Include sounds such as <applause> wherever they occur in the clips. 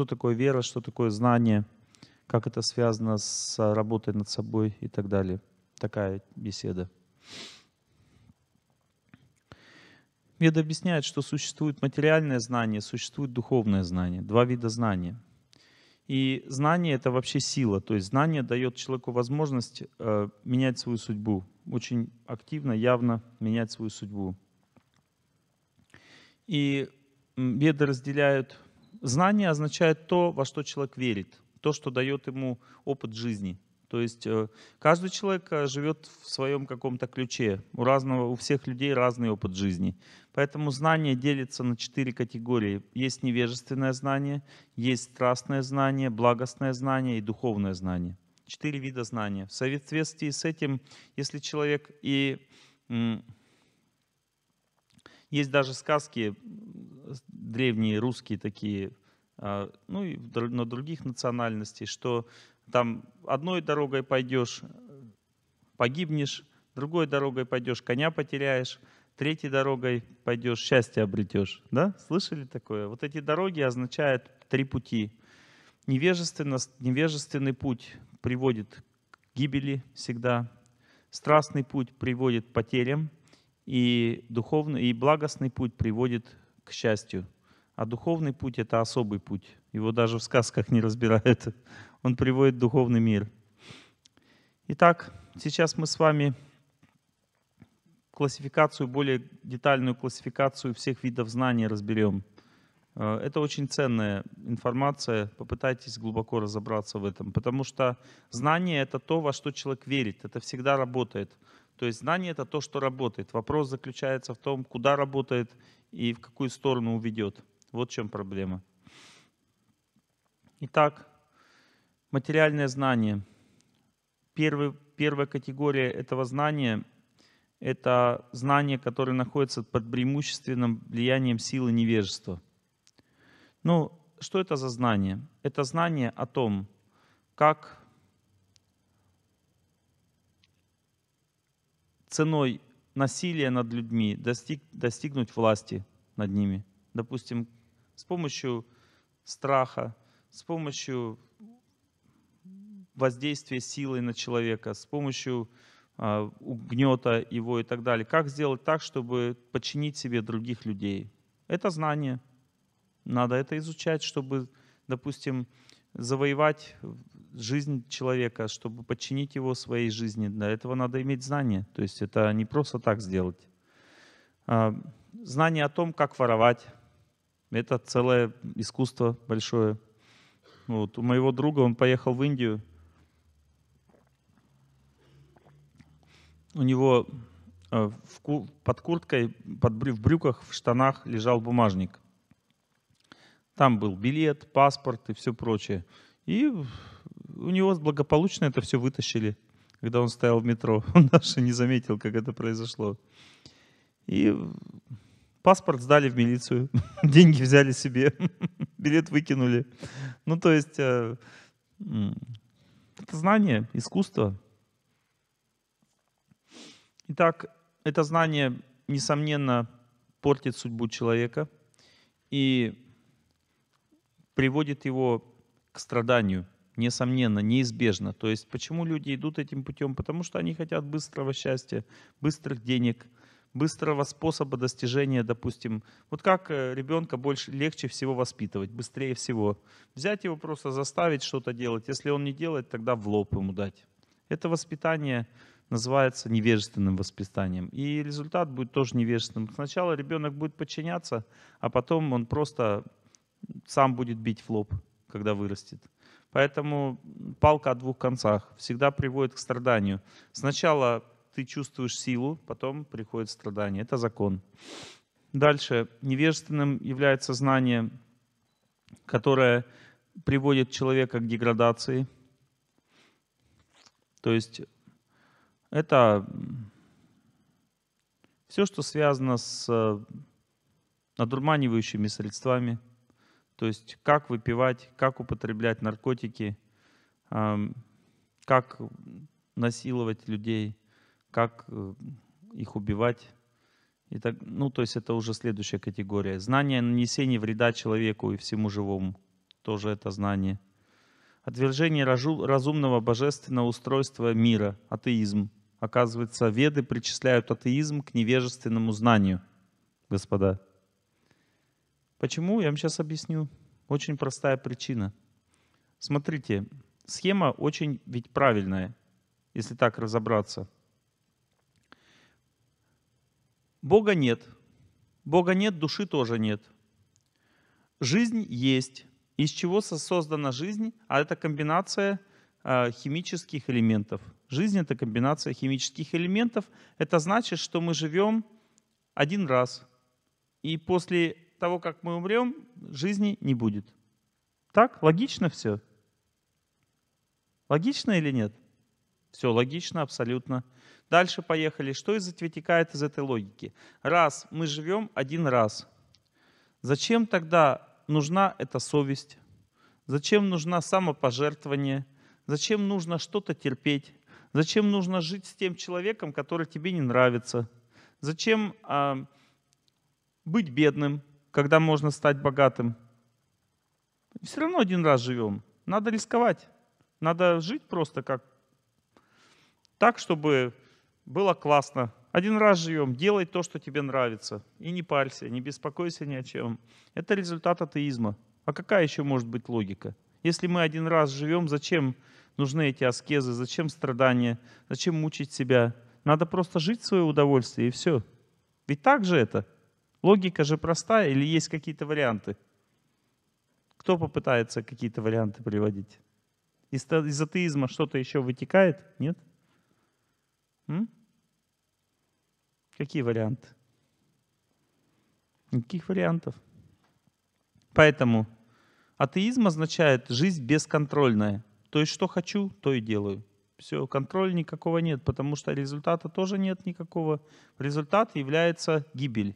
что такое вера, что такое знание, как это связано с работой над собой и так далее. Такая беседа. Веда объясняет, что существует материальное знание, существует духовное знание, два вида знания. И знание — это вообще сила, то есть знание дает человеку возможность э, менять свою судьбу, очень активно, явно менять свою судьбу. И веды разделяют знание означает то, во что человек верит, то, что дает ему опыт жизни. То есть э, каждый человек э, живет в своем каком-то ключе. У, разного, у всех людей разный опыт жизни. Поэтому знание делится на четыре категории. Есть невежественное знание, есть страстное знание, благостное знание и духовное знание. Четыре вида знания. В соответствии с этим, если человек и... Есть даже сказки, древние русские такие, а, ну и на других национальностей, что там одной дорогой пойдешь, э, погибнешь, другой дорогой пойдешь, коня потеряешь, третьей дорогой пойдешь, счастье обретешь. Да? Слышали такое? Вот эти дороги означают три пути. Невежественно, невежественный путь приводит к гибели всегда. Страстный путь приводит к потерям. И духовный и благостный путь приводит к счастью. А духовный путь — это особый путь. Его даже в сказках не разбирают. <laughs> Он приводит в духовный мир. Итак, сейчас мы с вами классификацию, более детальную классификацию всех видов знаний разберем. Э, это очень ценная информация, попытайтесь глубоко разобраться в этом, потому что знание — это то, во что человек верит, это всегда работает. То есть знание — это то, что работает. Вопрос заключается в том, куда работает и в какую сторону уведет. Вот в чем проблема. Итак, материальное знание. Первый, первая категория этого знания — это знание, которое находится под преимущественным влиянием силы невежества. Ну, что это за знание? Это знание о том, как ценой насилия над людьми достиг, достигнуть власти над ними. Допустим, с помощью страха, с помощью воздействия силой на человека, с помощью э, а, гнета его и так далее. Как сделать так, чтобы подчинить себе других людей? Это знание. Надо это изучать, чтобы, допустим, завоевать жизнь человека, чтобы подчинить его своей жизни. Для этого надо иметь знание, То есть это не просто так сделать. А, знание о том, как воровать. Это целое искусство большое. Вот. У моего друга, он поехал в Индию. У него э, под курткой, под, в брюках, в штанах лежал бумажник – там был билет, паспорт и все прочее. И у него благополучно это все вытащили, когда он стоял в метро. <laughs> Он даже не заметил, как это произошло. И паспорт сдали в милицию, <laughs> деньги взяли себе, <laughs> билет выкинули. Ну, то есть, э, это знание, искусство. Итак, это знание, несомненно, портит судьбу человека. И приводит его к страданию, несомненно, неизбежно. То есть почему люди идут этим путем? Потому что они хотят быстрого счастья, быстрых денег, быстрого способа достижения, допустим. Вот как э, ребенка больше легче всего воспитывать, быстрее всего. Взять его просто, заставить что-то делать. Если он не делает, тогда в лоб ему дать. Это воспитание называется невежественным воспитанием. И результат будет тоже невежественным. Сначала ребенок будет подчиняться, а потом он просто сам будет бить в когда вырастет. Поэтому палка о двух концах всегда приводит к страданию. Сначала ты чувствуешь силу, потом приходит страдание. Это закон. Дальше. Невежественным является знание, которое приводит человека к деградации. То есть это все, что связано с одурманивающими э, средствами – то есть как выпивать, как употреблять наркотики, как насиловать людей, как э, их убивать. И так, ну, то есть это уже следующая категория. Знание нанесения вреда человеку и всему живому. Тоже это знание. Отвержение разумного божественного устройства мира, атеизм. Оказывается, веды причисляют атеизм к невежественному знанию, господа. Почему? Я вам сейчас объясню. Очень простая причина. Смотрите, схема очень ведь правильная, если так разобраться. Бога нет. Бога нет, души тоже нет. Жизнь есть. Из чего создана жизнь? А это комбинация а, химических элементов. Жизнь — это комбинация химических элементов. Это значит, что мы живем один раз. И после того, как мы умрем, жизни не будет. Так? Логично все? Логично или нет? Все логично, абсолютно. Дальше поехали. Что из вытекает из этой логики? Раз мы живем один раз. Зачем тогда нужна эта совесть? Зачем нужно самопожертвование? Зачем нужно что-то терпеть? Зачем нужно жить с тем человеком, который тебе не нравится? Зачем э, быть бедным? когда можно стать богатым. Все равно один раз живем. Надо рисковать. Надо жить просто как так, чтобы было классно. Один раз живем, делай то, что тебе нравится. И не парься, не беспокойся ни о чем. Это результат атеизма. А какая еще может быть логика? Если мы один раз живем, зачем нужны эти аскезы, зачем страдания, зачем мучить себя? Надо просто жить в свое удовольствие и все. Ведь так же это – Логика же простая или есть какие-то варианты? Кто попытается какие-то варианты приводить? Из, из атеизма что-то еще вытекает? Нет? М? Какие варианты? Никаких вариантов. Поэтому атеизм означает жизнь бесконтрольная. То есть что хочу, то и делаю. Все, контроля никакого нет, потому что результата тоже нет никакого. Результат является гибель.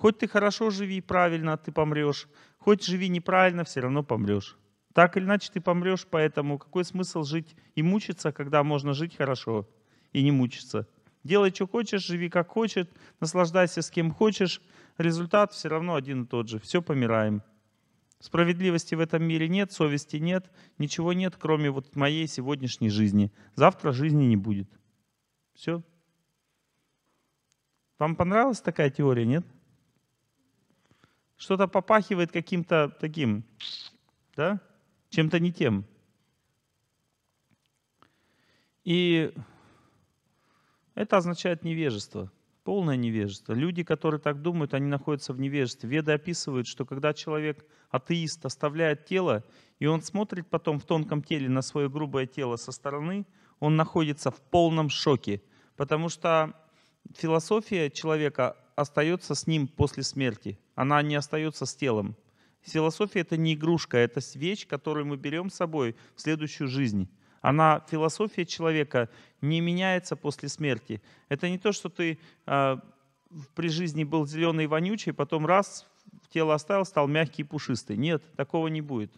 Хоть ты хорошо живи правильно, а ты помрешь. Хоть живи неправильно, все равно помрешь. Так или иначе ты помрешь, поэтому какой смысл жить и мучиться, когда можно жить хорошо и не мучиться? Делай, что хочешь, живи как хочешь, наслаждайся с кем хочешь. Результат все равно один и тот же. Все помираем. Справедливости в этом мире нет, совести нет, ничего нет, кроме вот моей сегодняшней жизни. Завтра жизни не будет. Все. Вам понравилась такая теория, нет? что-то попахивает каким-то таким, да, чем-то не тем. И это означает невежество, полное невежество. Люди, которые так думают, они находятся в невежестве. Веды описывают, что когда человек, атеист, оставляет тело, и он смотрит потом в тонком теле на свое грубое тело со стороны, он находится в полном шоке, потому что философия человека остается с ним после смерти. Она не остается с телом. Философия — это не игрушка, это свеч, которую мы берем с собой в следующую жизнь. Она, философия человека не меняется после смерти. Это не то, что ты э, при жизни был зеленый и вонючий, потом раз, тело оставил, стал мягкий и пушистый. Нет, такого не будет.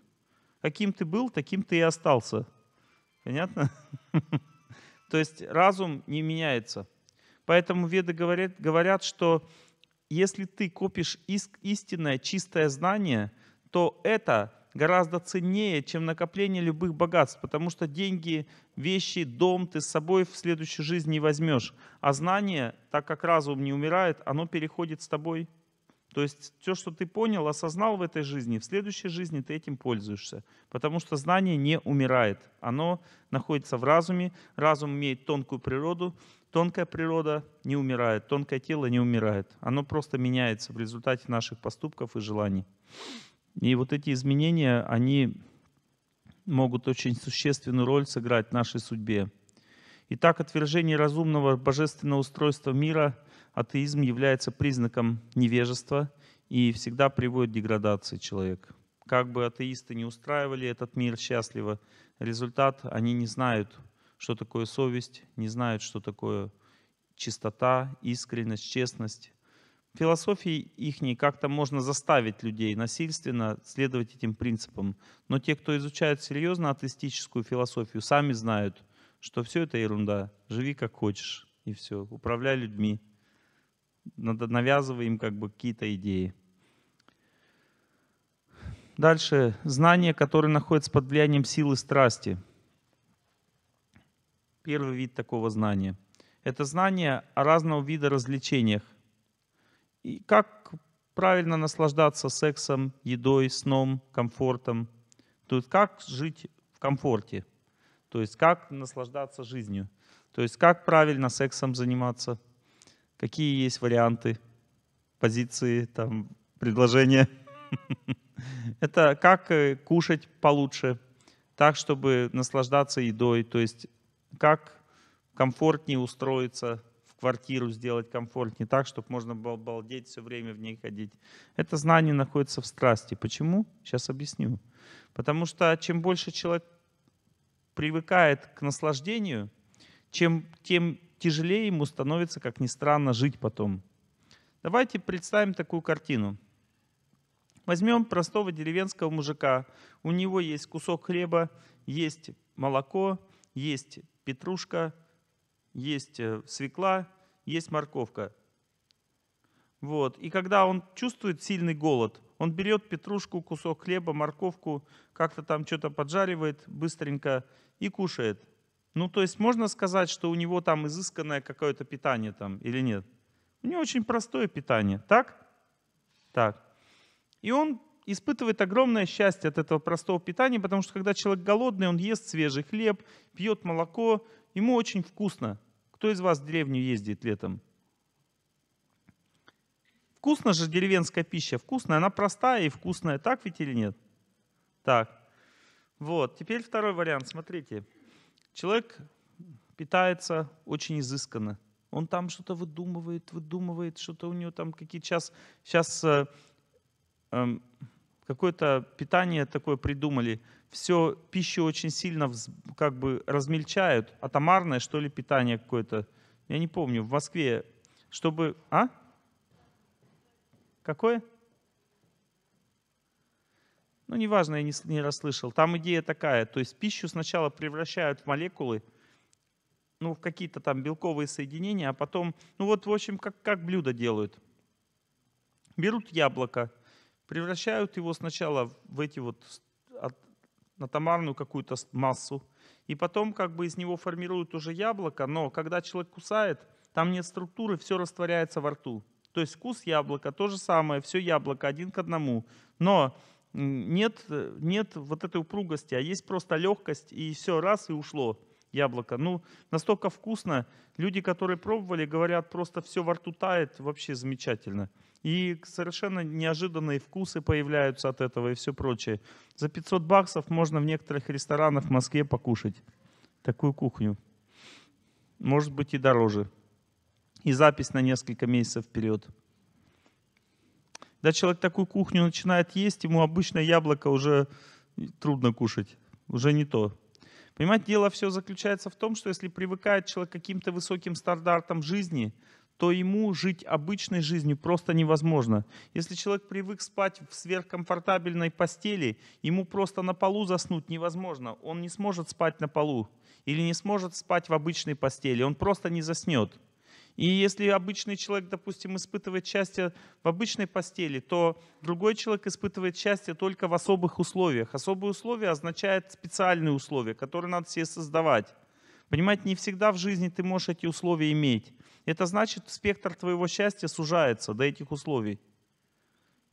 Каким ты был, таким ты и остался. Понятно? <laughs> То есть разум не меняется. Поэтому веды говорят, говорят что если ты копишь истинное, чистое знание, то это гораздо ценнее, чем накопление любых богатств, потому что деньги, вещи, дом ты с собой в следующую жизнь не возьмешь. А знание, так как разум не умирает, оно переходит с тобой. То есть все, что ты понял, осознал в этой жизни, в следующей жизни ты этим пользуешься. Потому что знание не умирает. Оно находится в разуме, разум имеет тонкую природу, Тонкая природа не умирает, тонкое тело не умирает. Оно просто меняется в результате наших поступков и желаний. И вот эти изменения, они могут очень существенную роль сыграть в нашей судьбе. Итак, отвержение разумного божественного устройства мира, атеизм является признаком невежества и всегда приводит к деградации человека. Как бы атеисты не устраивали этот мир счастливо, результат они не знают, что такое совесть, не знают, что такое чистота, искренность, честность. Философии их не как-то можно заставить людей насильственно следовать этим принципам. Но те, кто изучает серьезно атеистическую философию, сами знают, что все это ерунда. Живи как хочешь, и все. Управляй людьми. Надо навязывать им как бы какие-то идеи. Дальше. Знания, которые находятся под влиянием силы страсти – Первый вид такого знания. Это знание о разного вида развлечениях. И как правильно наслаждаться сексом, едой, сном, комфортом. То есть как жить в комфорте. То есть как наслаждаться жизнью. То есть как правильно сексом заниматься. Какие есть варианты, позиции, там, предложения. <laughs> Это как э, кушать получше, так, чтобы наслаждаться едой. То есть как комфортнее устроиться в квартиру, сделать комфортнее так, чтобы можно было балдеть все время в ней ходить. Это знание находится в страсти. Почему? Сейчас объясню. Потому что чем больше человек привыкает к наслаждению, чем, тем тяжелее ему становится, как ни странно, жить потом. Давайте представим такую картину. Возьмем простого деревенского мужика. У него есть кусок хлеба, есть молоко, есть петрушка, есть э, свекла, есть морковка. Вот. И когда он чувствует сильный голод, он берет петрушку, кусок хлеба, морковку, как-то там что-то поджаривает быстренько и кушает. Ну, то есть можно сказать, что у него там изысканное какое-то питание там или нет? У него очень простое питание, так? Так. И он испытывает огромное счастье от этого простого питания, потому что когда человек голодный, он ест свежий хлеб, пьет молоко, ему очень вкусно. Кто из вас в деревню ездит летом? Вкусно же деревенская пища, вкусная, она простая и вкусная, так ведь или нет? Так. Вот, теперь второй вариант, смотрите. Человек питается очень изысканно. Он там что-то выдумывает, выдумывает, что-то у него там какие-то сейчас, сейчас э, эм, какое-то питание такое придумали. Все пищу очень сильно как бы размельчают. Атомарное, что ли, питание какое-то. Я не помню. В Москве, чтобы... А? Какое? Ну, неважно, я не, не расслышал. Там идея такая. То есть пищу сначала превращают в молекулы, ну, в какие-то там белковые соединения, а потом, ну вот, в общем, как, как блюдо делают. Берут яблоко, превращают его сначала в эти вот атомарную какую-то массу, и потом как бы из него формируют уже яблоко, но когда человек кусает, там нет структуры, все растворяется во рту. То есть вкус яблока то же самое, все яблоко один к одному, но нет, э, нет вот этой упругости, а есть просто легкость, и все, раз, и ушло яблоко. Ну, настолько вкусно. Люди, которые пробовали, говорят, просто все во рту тает, вообще замечательно. И совершенно неожиданные вкусы появляются от этого и все прочее. За 500 баксов можно в некоторых ресторанах в Москве покушать такую кухню. Может быть и дороже. И запись на несколько месяцев вперед. Когда человек такую кухню начинает есть, ему обычное яблоко уже трудно кушать, уже не то. Понимаете, дело все заключается в том, что если привыкает человек к каким-то высоким стандартам жизни, то ему жить обычной жизнью просто невозможно. Если человек привык спать в сверхкомфортабельной постели, ему просто на полу заснуть невозможно. Он не сможет спать на полу или не сможет спать в обычной постели. Он просто не заснет. И если обычный человек, допустим, испытывает счастье в обычной постели, то другой человек испытывает счастье только в особых условиях. Особые условия означают специальные условия, которые надо себе создавать. Понимаете, не всегда в жизни ты можешь эти условия иметь. Это значит, спектр твоего счастья сужается до этих условий.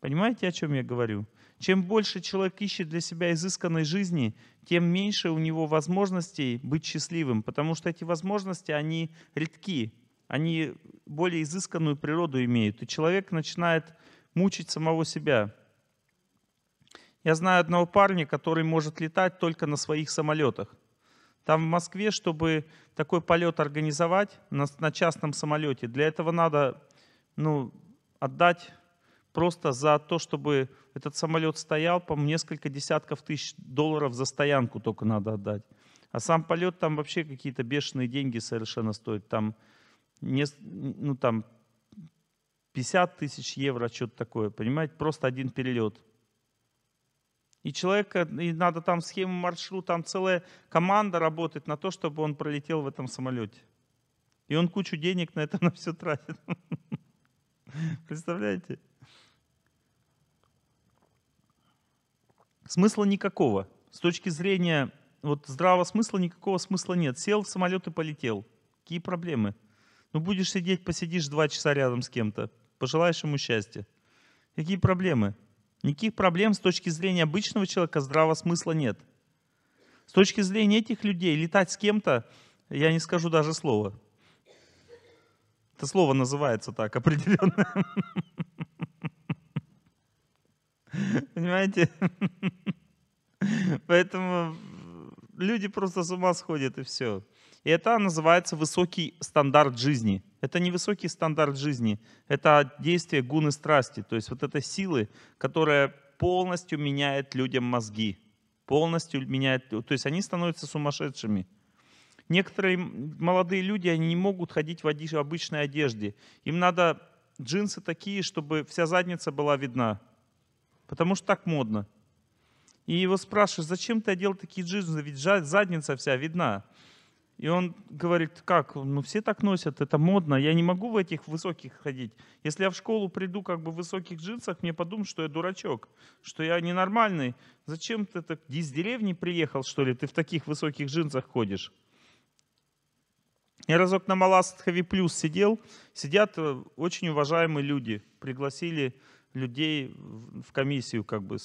Понимаете, о чем я говорю? Чем больше человек ищет для себя изысканной жизни, тем меньше у него возможностей быть счастливым, потому что эти возможности, они редки они более изысканную природу имеют, и человек начинает мучить самого себя. Я знаю одного парня, который может летать только на своих самолетах. Там в Москве, чтобы такой полет организовать на, на частном самолете, для этого надо ну, отдать просто за то, чтобы этот самолет стоял, по несколько десятков тысяч долларов за стоянку только надо отдать. А сам полет там вообще какие-то бешеные деньги совершенно стоит. Там не, ну там 50 тысяч евро, что-то такое, понимаете, просто один перелет. И человека, и надо там схему маршрута, там целая команда работает на то, чтобы он пролетел в этом самолете. И он кучу денег на это <laughs> на все тратит. Представляете? Смысла никакого. С точки зрения вот здравого смысла никакого смысла нет. Сел в самолет и полетел. Какие проблемы? Ну, будешь сидеть, посидишь два часа рядом с кем-то. Пожелаешь ему счастья. Какие проблемы? Никаких проблем с точки зрения обычного человека здравого смысла нет. С точки зрения этих людей летать с кем-то, я не скажу даже слова. Это слово называется так <laughs> определенно. Понимаете? <laughs> Поэтому люди просто с ума сходят и все. И Это называется высокий стандарт жизни. Это не высокий стандарт жизни, это действие гуны страсти, то есть вот этой силы, которая полностью меняет людям мозги, полностью меняет, то есть они становятся сумасшедшими. Некоторые молодые люди, они не могут ходить в обычной одежде. Им надо джинсы такие, чтобы вся задница была видна, потому что так модно. И его спрашивают, зачем ты одел такие джинсы, ведь задница вся видна. И он говорит, как, ну все так носят, это модно, я не могу в этих высоких ходить. Если я в школу приду как бы в высоких джинсах, мне подумают, что я дурачок, что я ненормальный. Зачем ты так из деревни приехал, что ли, ты в таких высоких джинсах ходишь? Я разок на Маластхове Плюс сидел, сидят э, очень уважаемые люди, пригласили людей в комиссию как бы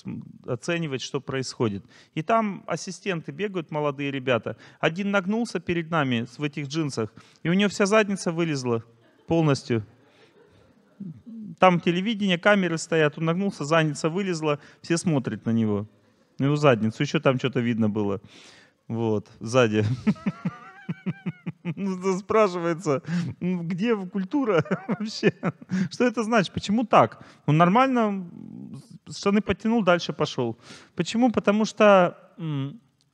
оценивать, что происходит. И там ассистенты бегают, молодые ребята. Один нагнулся перед нами в этих джинсах, и у него вся задница вылезла полностью. Там телевидение, камеры стоят, он нагнулся, задница вылезла, все смотрят на него. Ну его задницу, еще там что-то видно было. Вот, сзади. <laughs> Ну, спрашивается, где культура <laughs> вообще? Что это значит? Почему так? Он ну, нормально штаны подтянул, дальше пошел. Почему? Потому что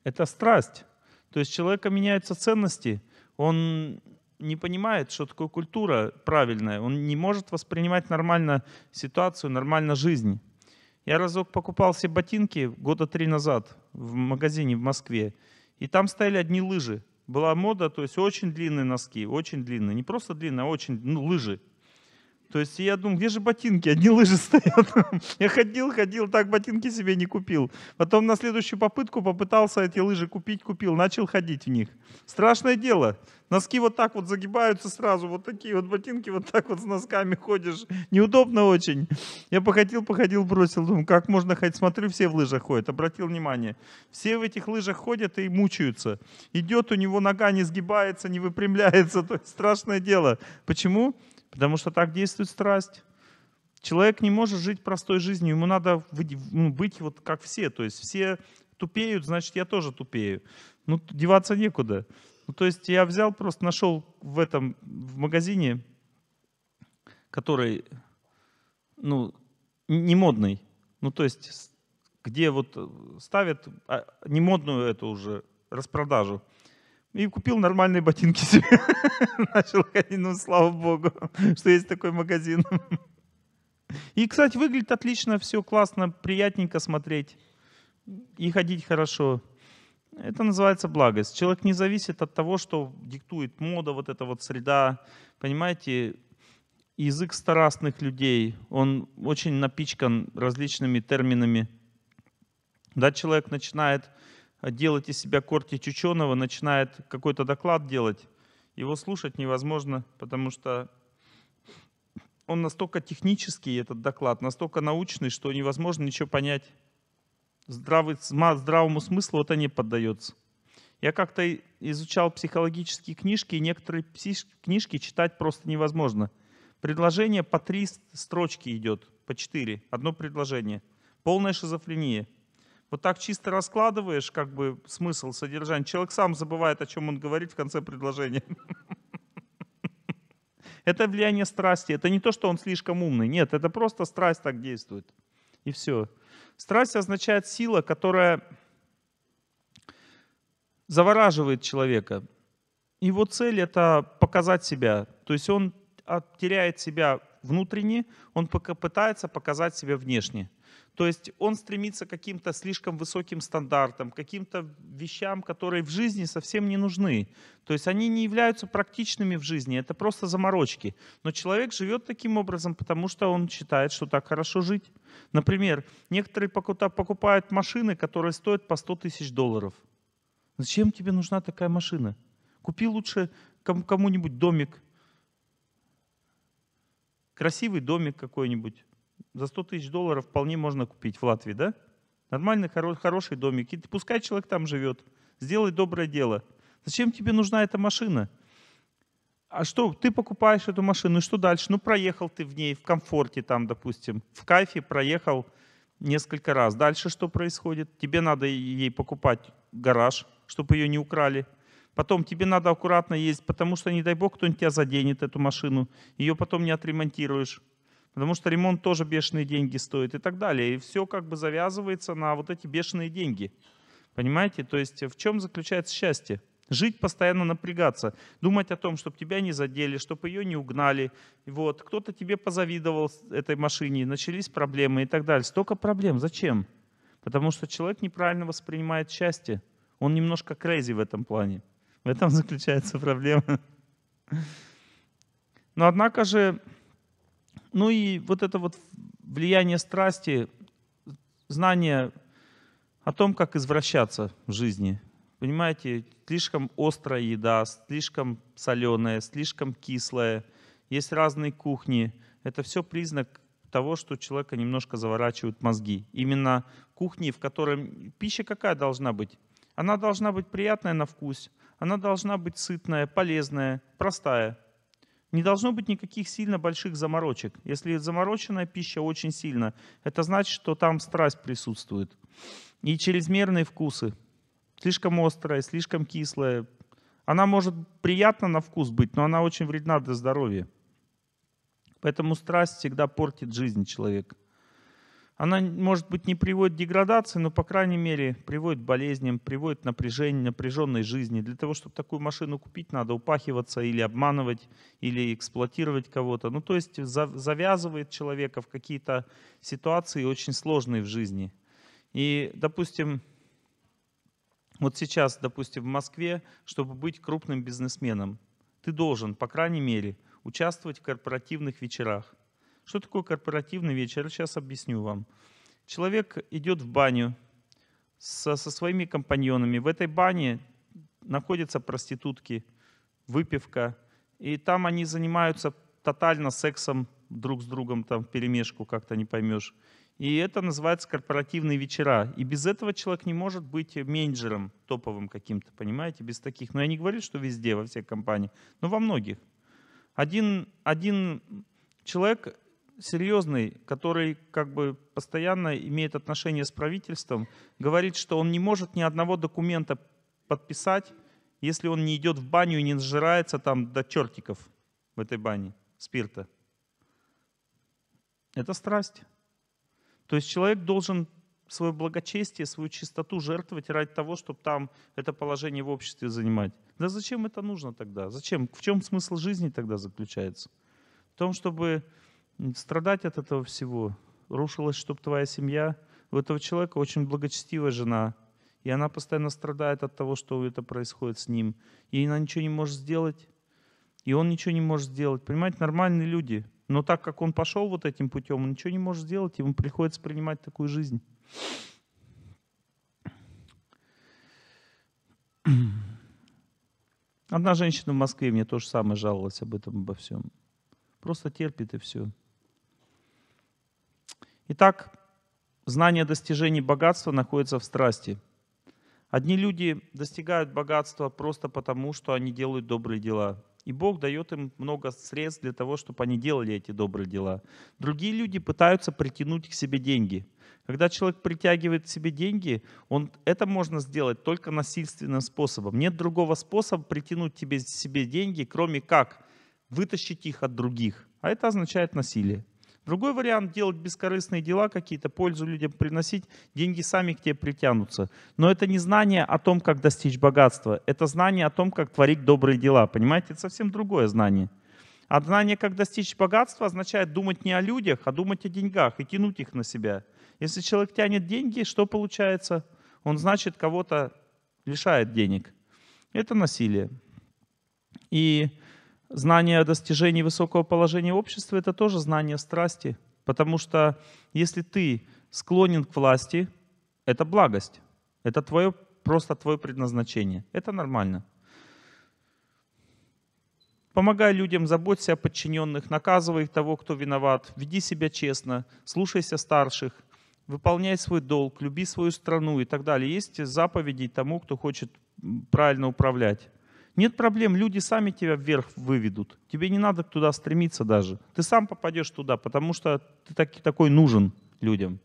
это страсть. То есть человека меняются ценности. Он не понимает, что такое культура правильная. Он не может воспринимать нормально ситуацию, нормально жизнь. Я разок покупал себе ботинки года три назад в магазине в Москве. И там стояли одни лыжи была мода, то есть очень длинные носки, очень длинные, не просто длинные, а очень, ну, лыжи, то есть я думаю, где же ботинки? Одни лыжи стоят. <laughs> я ходил, ходил, так ботинки себе не купил. Потом на следующую попытку попытался эти лыжи купить, купил, начал ходить в них. Страшное дело. Носки вот так вот загибаются сразу, вот такие вот ботинки, вот так вот с носками ходишь. Неудобно очень. Я походил, походил, бросил. Думаю, как можно ходить? Смотрю, все в лыжах ходят. Обратил внимание. Все в этих лыжах ходят и мучаются. Идет у него нога, не сгибается, не выпрямляется. <laughs> То есть страшное дело. Почему? Почему? Потому что так действует страсть. Человек не может жить простой жизнью, ему надо ну, быть вот как все. То есть все тупеют, значит, я тоже тупею. Ну, деваться некуда. Ну, то есть я взял, просто нашел в этом, в магазине, который, ну, не модный. Ну, то есть, где вот э, ставят а, немодную эту уже распродажу. И купил нормальные ботинки себе. <laughs> Начал ходить, ну, слава богу, что есть такой магазин. И, кстати, выглядит отлично, все классно, приятненько смотреть. И ходить хорошо. Это называется благость. Человек не зависит от того, что диктует мода, вот эта вот среда. Понимаете, язык старостных людей, он очень напичкан различными терминами. Да, человек начинает делать из себя кортич ученого, начинает какой-то доклад делать, его слушать невозможно, потому что он настолько технический, этот доклад, настолько научный, что невозможно ничего понять. Здравый, здравому смыслу это не поддается. Я как-то изучал психологические книжки, и некоторые книжки читать просто невозможно. Предложение по три строчки идет, по четыре, одно предложение. Полная шизофрения – вот так чисто раскладываешь, как бы смысл содержания. Человек сам забывает, о чем он говорит в конце предложения. <laughs> Это влияние страсти. Это не то, что он слишком умный. Нет, это просто страсть так действует. И все. Страсть означает сила, которая завораживает человека. Его цель — это показать себя. То есть он теряет себя внутренне, он пытается показать себя внешне. То есть он стремится к каким-то слишком высоким стандартам, к каким-то вещам, которые в жизни совсем не нужны. То есть они не являются практичными в жизни, это просто заморочки. Но человек живет таким образом, потому что он считает, что так хорошо жить. Например, некоторые покупают машины, которые стоят по 100 тысяч долларов. Зачем тебе нужна такая машина? Купи лучше кому-нибудь домик. Красивый домик какой-нибудь за 100 тысяч долларов вполне можно купить в Латвии, да? Нормальный, хоро хороший домик. И пускай человек там живет. Сделай доброе дело. Зачем тебе нужна эта машина? А что, ты покупаешь эту машину, и что дальше? Ну, проехал ты в ней, в комфорте там, допустим, в кайфе проехал несколько раз. Дальше что происходит? Тебе надо ей покупать гараж, чтобы ее не украли. Потом тебе надо аккуратно ездить, потому что, не дай бог, кто-нибудь тебя заденет, эту машину. Ее потом не отремонтируешь потому что ремонт тоже бешеные деньги стоит и так далее. И все как бы завязывается на вот эти бешеные деньги. Понимаете? То есть э, в чем заключается счастье? Жить постоянно напрягаться, думать о том, чтобы тебя не задели, чтобы ее не угнали. Вот. Кто-то тебе позавидовал этой машине, начались проблемы и так далее. Столько проблем. Зачем? Потому что человек неправильно воспринимает счастье. Он немножко крейзи в этом плане. В этом <laughs> заключается проблема. Но однако же ну и вот это вот влияние страсти, знание о том, как извращаться в жизни. Понимаете, слишком острая еда, слишком соленая, слишком кислая. Есть разные кухни. Это все признак того, что человека немножко заворачивают мозги. Именно кухни, в которой пища какая должна быть? Она должна быть приятная на вкус, она должна быть сытная, полезная, простая – не должно быть никаких сильно больших заморочек. Если замороченная пища очень сильно, это значит, что там страсть присутствует. И чрезмерные вкусы. Слишком острая, слишком кислая. Она может приятно на вкус быть, но она очень вредна для здоровья. Поэтому страсть всегда портит жизнь человека она, может быть, не приводит к деградации, но, по крайней мере, приводит к болезням, приводит к напряжению, напряженной жизни. Для того, чтобы такую машину купить, надо упахиваться или обманывать, или эксплуатировать кого-то. Ну, то есть завязывает человека в какие-то ситуации очень сложные в жизни. И, допустим, вот сейчас, допустим, в Москве, чтобы быть крупным бизнесменом, ты должен, по крайней мере, участвовать в корпоративных вечерах что такое корпоративный вечер? сейчас объясню вам. Человек идет в баню со, со своими компаньонами. В этой бане находятся проститутки, выпивка. И там они занимаются тотально сексом друг с другом, там перемешку как-то не поймешь. И это называется корпоративные вечера. И без этого человек не может быть менеджером топовым каким-то, понимаете, без таких. Но я не говорю, что везде, во всех компаниях, но во многих. Один, один человек серьезный, который как бы постоянно имеет отношение с правительством, говорит, что он не может ни одного документа подписать, если он не идет в баню и не нажирается там до чертиков в этой бане спирта. Это страсть. То есть человек должен свое благочестие, свою чистоту жертвовать ради того, чтобы там это положение в обществе занимать. Да зачем это нужно тогда? Зачем? В чем смысл жизни тогда заключается? В том, чтобы страдать от этого всего. Рушилась, чтобы твоя семья. У этого человека очень благочестивая жена, и она постоянно страдает от того, что это происходит с ним. И она ничего не может сделать, и он ничего не может сделать. Понимаете, нормальные люди. Но так как он пошел вот этим путем, он ничего не может сделать, ему приходится принимать такую жизнь. Одна женщина в Москве мне тоже самое жаловалась об этом, обо всем. Просто терпит и все. Итак, знание достижений богатства находится в страсти. Одни люди достигают богатства просто потому, что они делают добрые дела. И Бог дает им много средств для того, чтобы они делали эти добрые дела. Другие люди пытаются притянуть к себе деньги. Когда человек притягивает к себе деньги, он, это можно сделать только насильственным способом. Нет другого способа притянуть тебе, себе деньги, кроме как вытащить их от других. А это означает насилие. Другой вариант делать бескорыстные дела какие-то, пользу людям приносить, деньги сами к тебе притянутся. Но это не знание о том, как достичь богатства, это знание о том, как творить добрые дела. Понимаете, это совсем другое знание. А знание, как достичь богатства, означает думать не о людях, а думать о деньгах и тянуть их на себя. Если человек тянет деньги, что получается? Он, значит, кого-то лишает денег. Это насилие. И знание о достижении высокого положения общества — это тоже знание страсти. Потому что если ты склонен к власти, это благость. Это твое, просто твое предназначение. Это нормально. Помогай людям, заботься о подчиненных, наказывай того, кто виноват, веди себя честно, слушайся старших, выполняй свой долг, люби свою страну и так далее. Есть заповеди тому, кто хочет правильно управлять. Нет проблем, люди сами тебя вверх выведут. Тебе не надо туда стремиться даже. Ты сам попадешь туда, потому что ты так, такой нужен людям.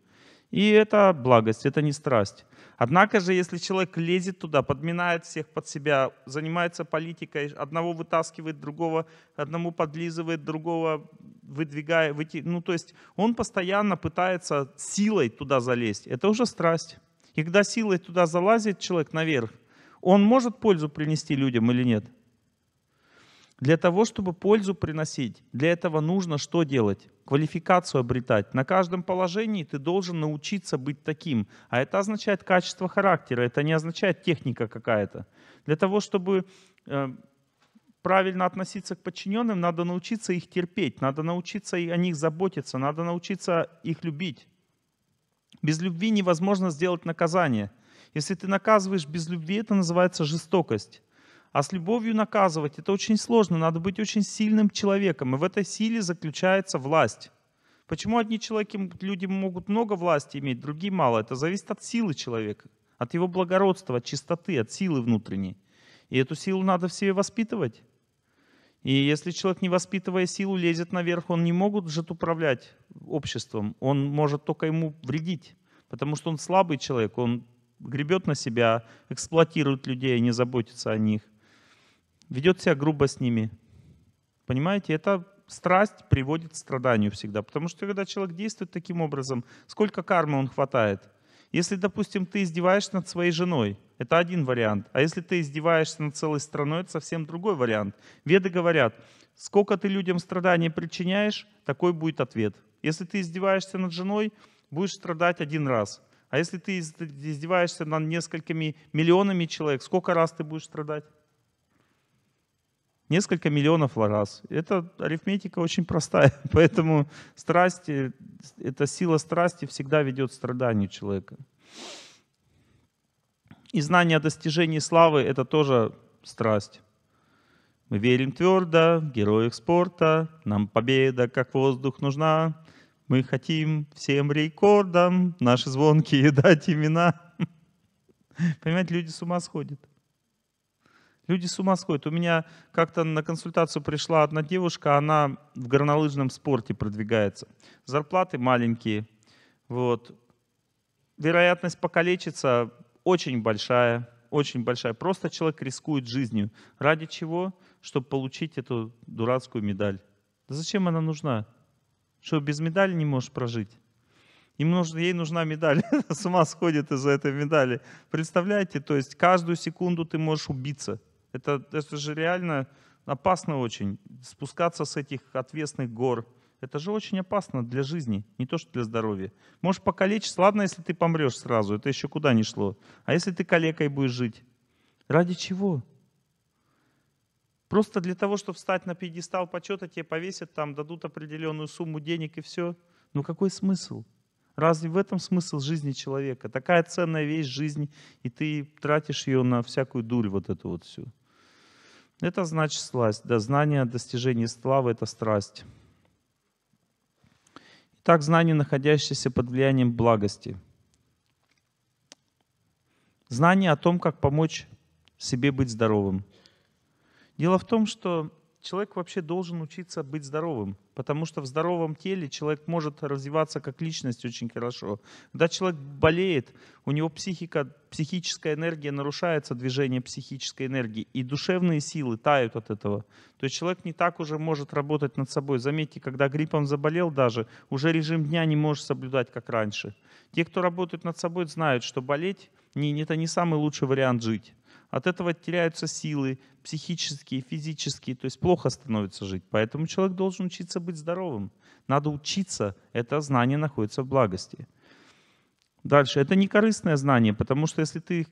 И это благость, это не страсть. Однако же, если человек лезет туда, подминает всех под себя, занимается политикой, одного вытаскивает другого, одному подлизывает другого, выдвигает, выти... ну то есть он постоянно пытается силой туда залезть. Это уже страсть. И когда силой туда залазит человек наверх, он может пользу принести людям или нет? Для того, чтобы пользу приносить, для этого нужно что делать? Квалификацию обретать. На каждом положении ты должен научиться быть таким. А это означает качество характера, это не означает техника какая-то. Для того, чтобы э, правильно относиться к подчиненным, надо научиться их терпеть, надо научиться о них заботиться, надо научиться их любить. Без любви невозможно сделать наказание – если ты наказываешь без любви, это называется жестокость. А с любовью наказывать это очень сложно, надо быть очень сильным человеком. И в этой силе заключается власть. Почему одни человеки, люди могут много власти иметь, другие мало? Это зависит от силы человека, от его благородства, от чистоты, от силы внутренней. И эту силу надо в себе воспитывать. И если человек, не воспитывая силу, лезет наверх, он не может управлять обществом, он может только ему вредить, потому что он слабый человек, он гребет на себя, эксплуатирует людей, не заботится о них, ведет себя грубо с ними. Понимаете, это страсть приводит к страданию всегда, потому что когда человек действует таким образом, сколько кармы он хватает? Если, допустим, ты издеваешься над своей женой, это один вариант. А если ты издеваешься над целой страной, это совсем другой вариант. Веды говорят, сколько ты людям страданий причиняешь, такой будет ответ. Если ты издеваешься над женой, будешь страдать один раз. А если ты издеваешься над несколькими миллионами человек, сколько раз ты будешь страдать? Несколько миллионов раз. Это арифметика очень простая. <laughs> Поэтому страсти, эта сила страсти всегда ведет к страданию человека. И знание о достижении славы — это тоже страсть. Мы верим твердо в героях спорта, нам победа как воздух нужна. Мы хотим всем рекордам наши звонкие <laughs> дать имена. Понимаете, люди с ума сходят. Люди с ума сходят. У меня как-то на консультацию пришла одна девушка, она в горнолыжном спорте продвигается. Зарплаты маленькие. Вот. Вероятность покалечиться очень большая, очень большая. Просто человек рискует жизнью. Ради чего? Чтобы получить эту дурацкую медаль. Да зачем она нужна? Что, без медали не можешь прожить? Им нужно, ей нужна медаль, <laughs> с ума сходит из-за этой медали. Представляете, то есть каждую секунду ты можешь убиться. Это, это же реально опасно очень, спускаться с этих отвесных гор. Это же очень опасно для жизни, не то что для здоровья. Можешь покалечиться, ладно, если ты помрешь сразу, это еще куда не шло. А если ты калекой будешь жить? Ради чего? Просто для того, чтобы встать на пьедестал почета, тебе повесят там, дадут определенную сумму денег и все. Ну какой смысл? Разве в этом смысл жизни человека? Такая ценная вещь жизнь, и ты тратишь ее на всякую дурь вот эту вот всю. Это значит сласть. Да, знание о славы — это страсть. Итак, знание, находящееся под влиянием благости. Знание о том, как помочь себе быть здоровым. Дело в том, что человек вообще должен учиться быть здоровым, потому что в здоровом теле человек может развиваться как личность очень хорошо. Когда человек болеет, у него психика, психическая энергия нарушается, движение психической энергии, и душевные силы тают от этого. То есть человек не так уже может работать над собой. Заметьте, когда гриппом заболел даже, уже режим дня не можешь соблюдать, как раньше. Те, кто работают над собой, знают, что болеть не, это не самый лучший вариант жить от этого теряются силы психические, физические, то есть плохо становится жить. Поэтому человек должен учиться быть здоровым. Надо учиться, это знание находится в благости. Дальше. Это не корыстное знание, потому что если ты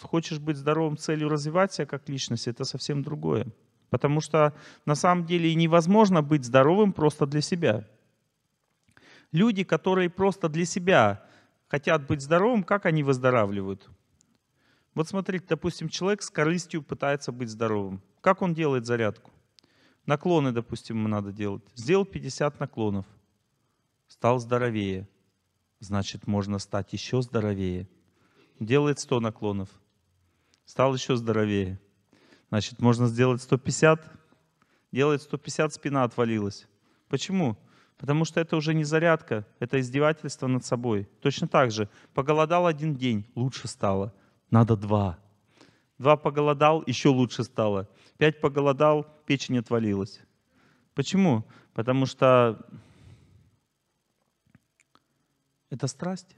хочешь быть здоровым целью развивать себя как личность, это совсем другое. Потому что на самом деле невозможно быть здоровым просто для себя. Люди, которые просто для себя хотят быть здоровым, как они выздоравливают? Вот смотрите, допустим, человек с корыстью пытается быть здоровым. Как он делает зарядку? Наклоны, допустим, ему надо делать. Сделал 50 наклонов. Стал здоровее. Значит, можно стать еще здоровее. Делает 100 наклонов. Стал еще здоровее. Значит, можно сделать 150. Делает 150, спина отвалилась. Почему? Потому что это уже не зарядка, это издевательство над собой. Точно так же. Поголодал один день, лучше стало. Надо два. Два поголодал, еще лучше стало. Пять поголодал, печень отвалилась. Почему? Потому что это страсть.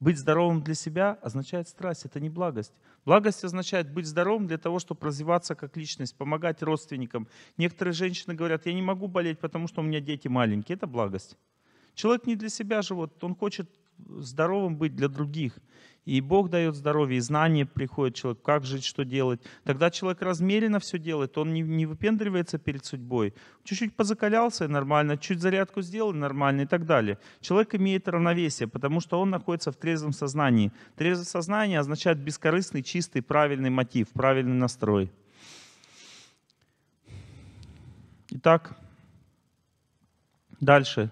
Быть здоровым для себя означает страсть, это не благость. Благость означает быть здоровым для того, чтобы развиваться как личность, помогать родственникам. Некоторые женщины говорят, я не могу болеть, потому что у меня дети маленькие. Это благость. Человек не для себя живет, он хочет здоровым быть для других. И Бог дает здоровье, и знание приходит человеку, как жить, что делать. Тогда человек размеренно все делает, он не, не выпендривается перед судьбой. Чуть-чуть позакалялся, нормально, чуть зарядку сделал, нормально и так далее. Человек имеет равновесие, потому что он находится в трезвом сознании. Трезвое сознание означает бескорыстный, чистый, правильный мотив, правильный настрой. Итак, дальше.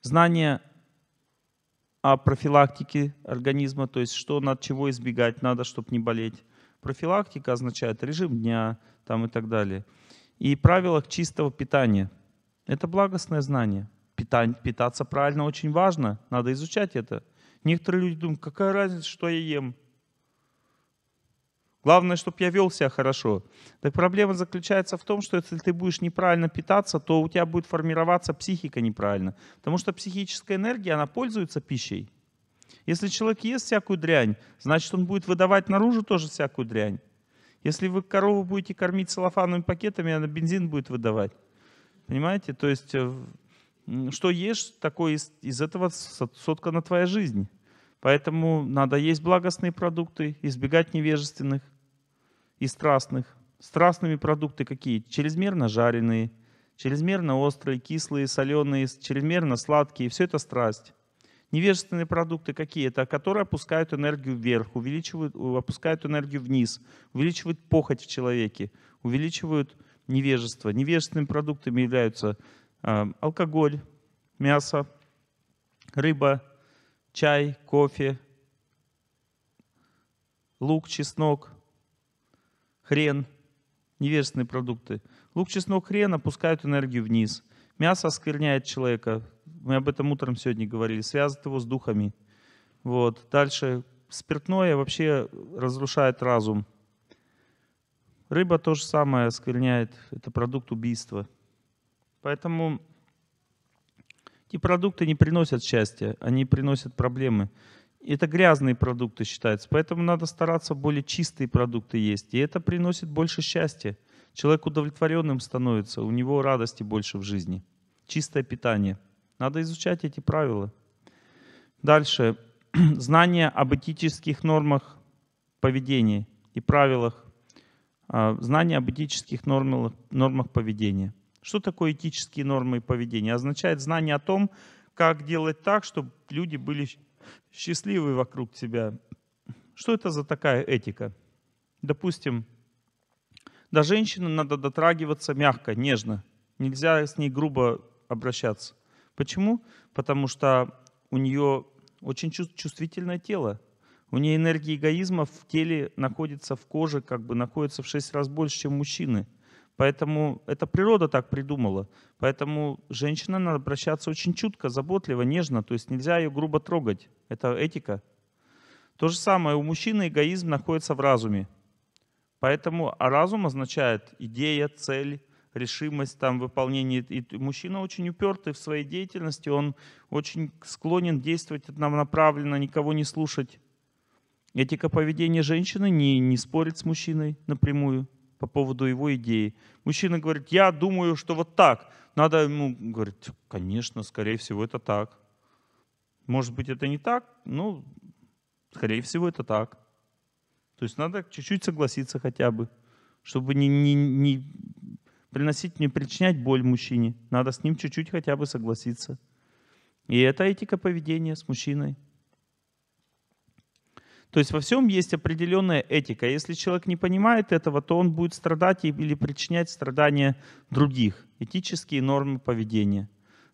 Знание о профилактике организма, то есть что надо чего избегать надо, чтобы не болеть. Профилактика означает режим дня там и так далее. И правилах чистого питания. Это благостное знание. питать питаться правильно очень важно, надо изучать это. Некоторые люди думают, какая разница, что я ем. Главное, чтобы я вел себя хорошо. Так проблема заключается в том, что если ты будешь неправильно питаться, то у тебя будет формироваться психика неправильно. Потому что психическая энергия, она пользуется пищей. Если человек ест всякую дрянь, значит, он будет выдавать наружу тоже всякую дрянь. Если вы корову будете кормить целлофановыми пакетами, она бензин будет выдавать. Понимаете? То есть, э, что ешь, такое из, из этого соткана твоя жизнь. Поэтому надо есть благостные продукты, избегать невежественных и страстных. Страстными продукты какие? Чрезмерно жареные, чрезмерно острые, кислые, соленые, чрезмерно сладкие. Все это страсть. Невежественные продукты какие? Это которые опускают энергию вверх, увеличивают, опускают энергию вниз, увеличивают похоть в человеке, увеличивают невежество. Невежественными продуктами являются э, алкоголь, мясо, рыба, чай, кофе, лук, чеснок, хрен, невежественные продукты. Лук, чеснок, хрен опускают энергию вниз. Мясо оскверняет человека. Мы об этом утром сегодня говорили. Связывает его с духами. Вот. Дальше спиртное вообще разрушает разум. Рыба то же самое оскверняет. Это продукт убийства. Поэтому эти продукты не приносят счастья, они приносят проблемы это грязные продукты считаются. Поэтому надо стараться более чистые продукты есть. И это приносит больше счастья. Человек удовлетворенным становится, у него радости больше в жизни. Чистое питание. Надо изучать эти правила. Дальше. <clears throat> Знание об этических нормах поведения и правилах. А, знание об этических нормах, нормах поведения. Что такое этические нормы поведения? Означает знание о том, как делать так, чтобы люди были счастливый вокруг тебя. Что это за такая этика? Допустим, до женщины надо дотрагиваться мягко, нежно. Нельзя с ней грубо обращаться. Почему? Потому что у нее очень чувствительное тело. У нее энергии эгоизма в теле находится в коже, как бы находится в шесть раз больше, чем у мужчины. Поэтому это природа так придумала. Поэтому женщина надо обращаться очень чутко, заботливо, нежно. То есть нельзя ее грубо трогать. Это этика. То же самое у мужчины эгоизм находится в разуме. Поэтому а разум означает идея, цель, решимость там выполнение. И мужчина очень упертый в своей деятельности, он очень склонен действовать однонаправленно, никого не слушать. Этика поведения женщины не, не спорит с мужчиной напрямую по поводу его идеи. Мужчина говорит, я думаю, что вот так. Надо ему говорить, конечно, скорее всего, это так. Может быть, это не так, но «Ну, скорее всего, это так. То есть надо чуть-чуть согласиться хотя бы, чтобы не, не, не приносить, не причинять боль мужчине. Надо с ним чуть-чуть хотя бы согласиться. И это этика поведения с мужчиной. То есть во всем есть определенная этика. Если человек не понимает этого, то он будет страдать или причинять страдания других. Этические нормы поведения.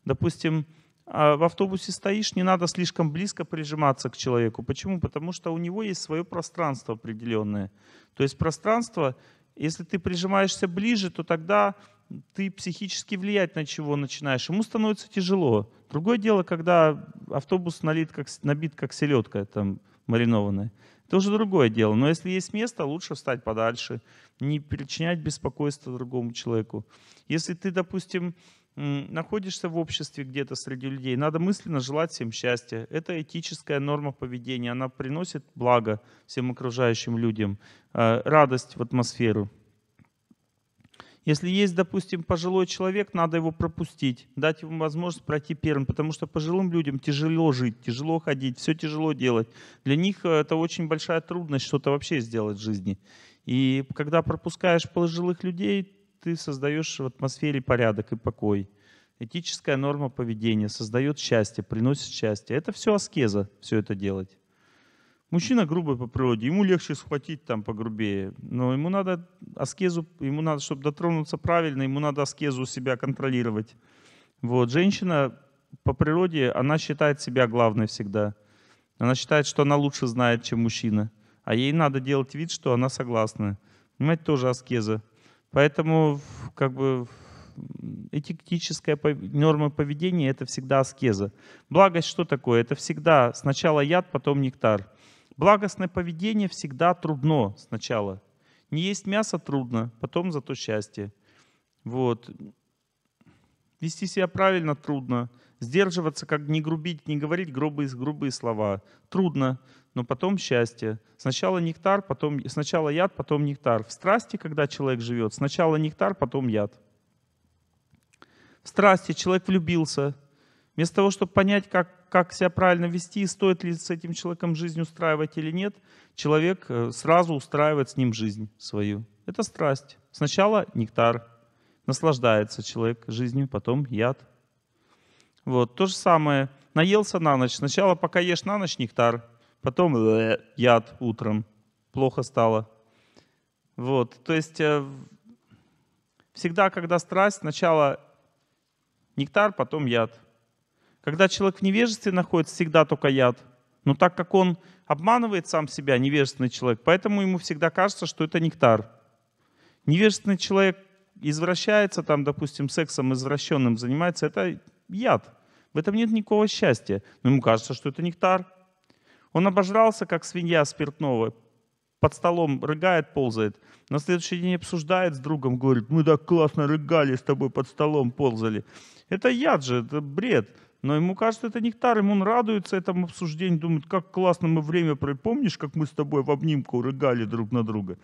Допустим, а, в автобусе стоишь, не надо слишком близко прижиматься к человеку. Почему? Потому что у него есть свое пространство определенное. То есть пространство, если ты прижимаешься ближе, то тогда ты психически влиять на чего начинаешь. Ему становится тяжело. Другое дело, когда автобус налит как, набит как селедка, там маринованное. Это уже другое дело. Но если есть место, лучше встать подальше, не причинять беспокойство другому человеку. Если ты, допустим, находишься в обществе где-то среди людей, надо мысленно желать всем счастья. Это этическая норма поведения, она приносит благо всем окружающим людям, а, радость в атмосферу. Если есть, допустим, пожилой человек, надо его пропустить, дать ему возможность пройти первым, потому что пожилым людям тяжело жить, тяжело ходить, все тяжело делать. Для них э, это очень большая трудность что-то вообще сделать в жизни. И когда пропускаешь пожилых людей, ты создаешь в атмосфере порядок и покой. Этическая норма поведения создает счастье, приносит счастье. Это все аскеза, все это делать. Мужчина грубый по природе, ему легче схватить там погрубее, но ему надо аскезу, ему надо, чтобы дотронуться правильно, ему надо аскезу себя контролировать. Вот. Женщина по природе, она считает себя главной всегда. Она считает, что она лучше знает, чем мужчина. А ей надо делать вид, что она согласна. Понимаете, тоже аскеза. Поэтому как бы этиктическая норма поведения — это всегда аскеза. Благость что такое? Это всегда сначала яд, потом нектар. Благостное поведение всегда трудно сначала. Не есть мясо трудно, потом зато счастье. Вот. Вести себя правильно трудно. Сдерживаться, как не грубить, не говорить грубые, грубые слова. Трудно, но потом счастье. Сначала нектар, потом, сначала яд, потом нектар. В страсти, когда человек живет, сначала нектар, потом яд. В страсти человек влюбился. Вместо того, чтобы понять, как как себя правильно вести, стоит ли с этим человеком жизнь устраивать или нет, человек э, сразу устраивает с ним жизнь свою. Это страсть. Сначала нектар, наслаждается человек жизнью, потом яд. Вот, то же самое. Наелся на ночь. Сначала пока ешь на ночь нектар, потом э, яд утром. Плохо стало. Вот, то есть э, всегда, когда страсть, сначала нектар, потом яд. Когда человек в невежестве находится, всегда только яд. Но так как он обманывает сам себя, невежественный человек, поэтому ему всегда кажется, что это нектар. Невежественный человек извращается, там, допустим, сексом извращенным занимается, это яд. В этом нет никакого счастья. Но ему кажется, что это нектар. Он обожрался, как свинья спиртного, под столом рыгает, ползает. На следующий день обсуждает с другом, говорит, мы так классно рыгали с тобой под столом, ползали. Это яд же, это бред. Но ему кажется, это нектар, ему он радуется этому обсуждению, думает, как классно мы время припомнишь, как мы с тобой в обнимку рыгали друг на друга.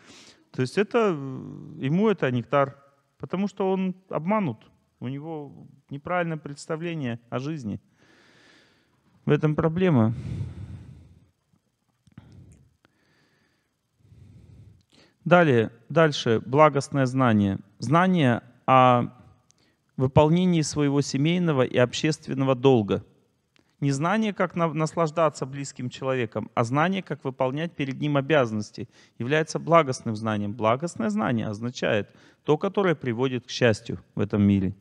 То есть это, э, ему это нектар, потому что он обманут, у него неправильное представление о жизни. В этом проблема. Далее, дальше, благостное знание. Знание о выполнении своего семейного и общественного долга. Не знание, как наслаждаться близким человеком, а знание, как выполнять перед ним обязанности, является благостным знанием. Благостное знание означает то, которое приводит к счастью в этом мире.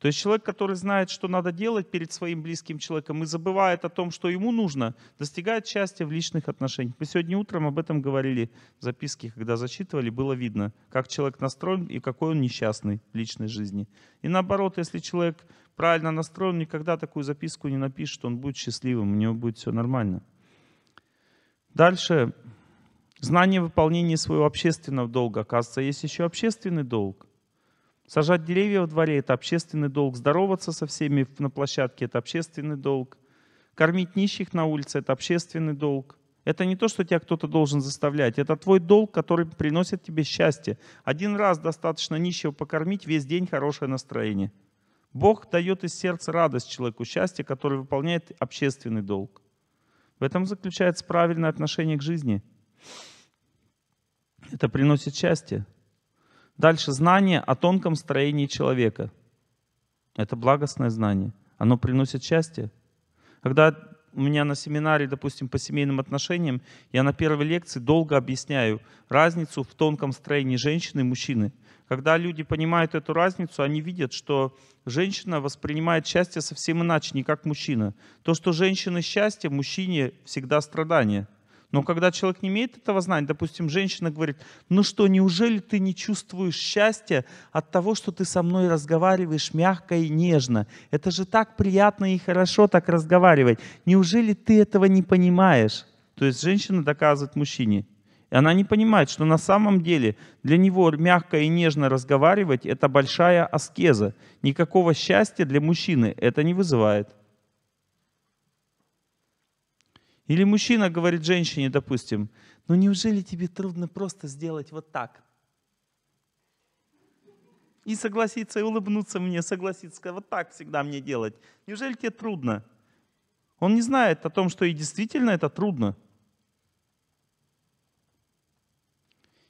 То есть человек, который знает, что надо делать перед своим близким человеком и забывает о том, что ему нужно, достигает счастья в личных отношениях. Мы сегодня утром об этом говорили в записке, когда зачитывали, было видно, как человек настроен и какой он несчастный в личной жизни. И наоборот, если человек правильно настроен, никогда такую записку не напишет, он будет счастливым, у него будет все нормально. Дальше. Знание выполнения своего общественного долга. Оказывается, есть еще общественный долг. Сажать деревья во дворе – это общественный долг. Здороваться со всеми на площадке – это общественный долг. Кормить нищих на улице – это общественный долг. Это не то, что тебя кто-то должен заставлять. Это твой долг, который приносит тебе счастье. Один раз достаточно нищего покормить, весь день хорошее настроение. Бог дает из сердца радость человеку, счастье, которое выполняет общественный долг. В этом заключается правильное отношение к жизни. Это приносит счастье. Дальше знание о тонком строении человека. Это благостное знание. Оно приносит счастье. Когда у меня на семинаре, допустим, по семейным отношениям, я на первой лекции долго объясняю разницу в тонком строении женщины и мужчины. Когда люди понимают эту разницу, они видят, что женщина воспринимает счастье совсем иначе, не как мужчина. То, что женщина счастье, мужчине всегда страдание – но когда человек не имеет этого знания, допустим, женщина говорит, ну что, неужели ты не чувствуешь счастья от того, что ты со мной разговариваешь мягко и нежно? Это же так приятно и хорошо так разговаривать. Неужели ты этого не понимаешь? То есть женщина доказывает мужчине. И она не понимает, что на самом деле для него мягко и нежно разговаривать – это большая аскеза. Никакого счастья для мужчины это не вызывает. Или мужчина говорит женщине, допустим, ну неужели тебе трудно просто сделать вот так? И согласиться, и улыбнуться мне, согласиться, сказать, вот так всегда мне делать. Неужели тебе трудно? Он не знает о том, что и действительно это трудно.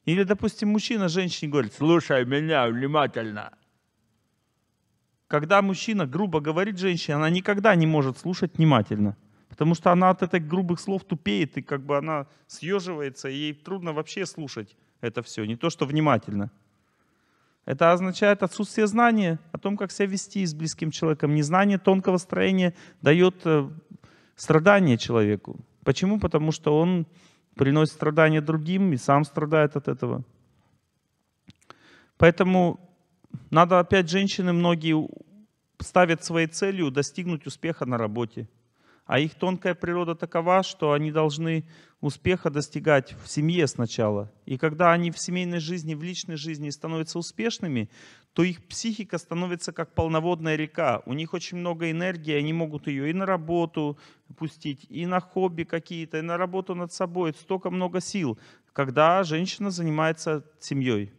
Или, допустим, мужчина женщине говорит, слушай меня внимательно. Когда мужчина грубо говорит женщине, она никогда не может слушать внимательно. Потому что она от этих грубых слов тупеет, и как бы она съеживается, и ей трудно вообще слушать это все, не то что внимательно. Это означает отсутствие знания о том, как себя вести с близким человеком. Незнание тонкого строения дает э, страдание человеку. Почему? Потому что он приносит страдания другим и сам страдает от этого. Поэтому надо опять женщины многие ставят своей целью достигнуть успеха на работе а их тонкая природа такова, что они должны успеха достигать в семье сначала. И когда они в семейной жизни, в личной жизни становятся успешными, то их психика становится как полноводная река. У них очень много энергии, они могут ее и на работу пустить, и на хобби какие-то, и на работу над собой. столько много сил, когда женщина занимается семьей.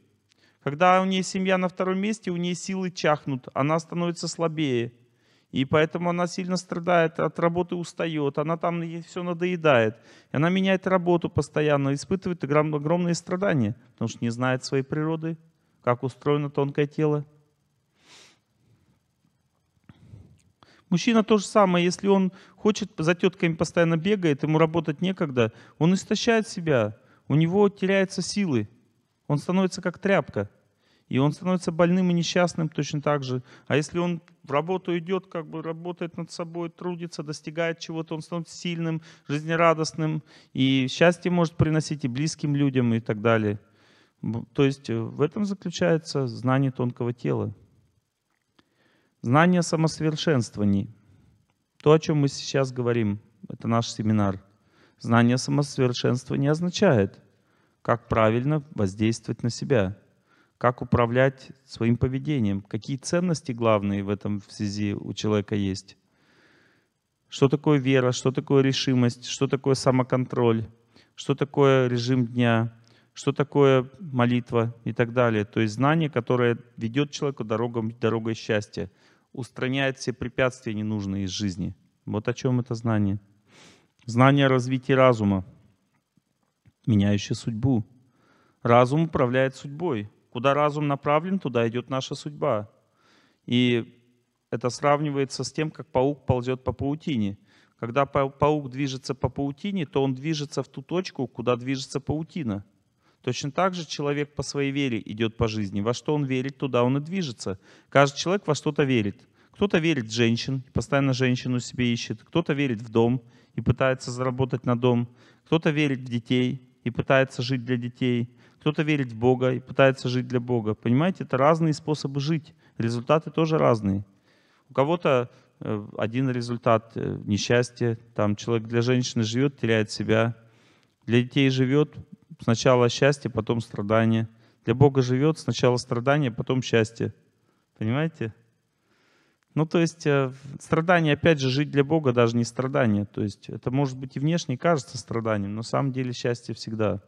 Когда у нее семья на втором месте, у нее силы чахнут, она становится слабее. И поэтому она сильно страдает, от работы устает, она там ей все надоедает. И она меняет работу постоянно, испытывает огромные страдания, потому что не знает своей природы, как устроено тонкое тело. Мужчина то же самое, если он хочет, за тетками постоянно бегает, ему работать некогда, он истощает себя, у него теряются силы, он становится как тряпка – и он становится больным и несчастным точно так же. А если он в работу идет, как бы работает над собой, трудится, достигает чего-то, он становится сильным, жизнерадостным, и счастье может приносить и близким людям, и так далее. То есть э, в этом заключается знание тонкого тела. Знание самосовершенствований. То, о чем мы сейчас говорим, это наш семинар. Знание самосовершенствования означает, как правильно воздействовать на себя – как управлять своим поведением, какие ценности главные в этом в связи у человека есть, что такое вера, что такое решимость, что такое самоконтроль, что такое режим дня, что такое молитва и так далее. То есть знание, которое ведет человеку дорогом, дорогой счастья, устраняет все препятствия ненужные из жизни. Вот о чем это знание. Знание развития разума, меняющее судьбу. Разум управляет судьбой. Куда разум направлен, туда идет наша судьба. И это сравнивается с тем, как паук ползет по паутине. Когда паук движется по паутине, то он движется в ту точку, куда движется паутина. Точно так же человек по своей вере идет по жизни. Во что он верит, туда он и движется. Каждый человек во что-то верит. Кто-то верит в женщин, постоянно женщину себе ищет. Кто-то верит в дом и пытается заработать на дом. Кто-то верит в детей и пытается жить для детей кто-то верит в Бога и пытается жить для Бога. Понимаете, это разные способы жить. Результаты тоже разные. У кого-то э, один результат э, – несчастье. Там человек для женщины живет, теряет себя. Для детей живет сначала счастье, потом страдание. Для Бога живет сначала страдание, потом счастье. Понимаете? Ну, то есть э, страдание, опять же, жить для Бога даже не страдание. То есть это может быть и внешне кажется страданием, но на самом деле счастье всегда.